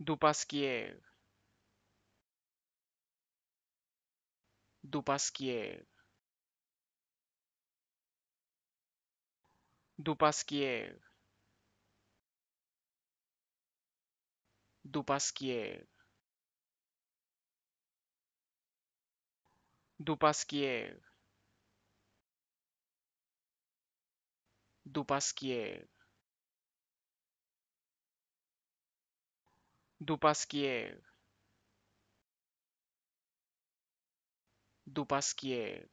Dupasquier Dupasquier Dupasquier Dupasquier Dupasquier Dupasquier Du Pasquier du Pasquier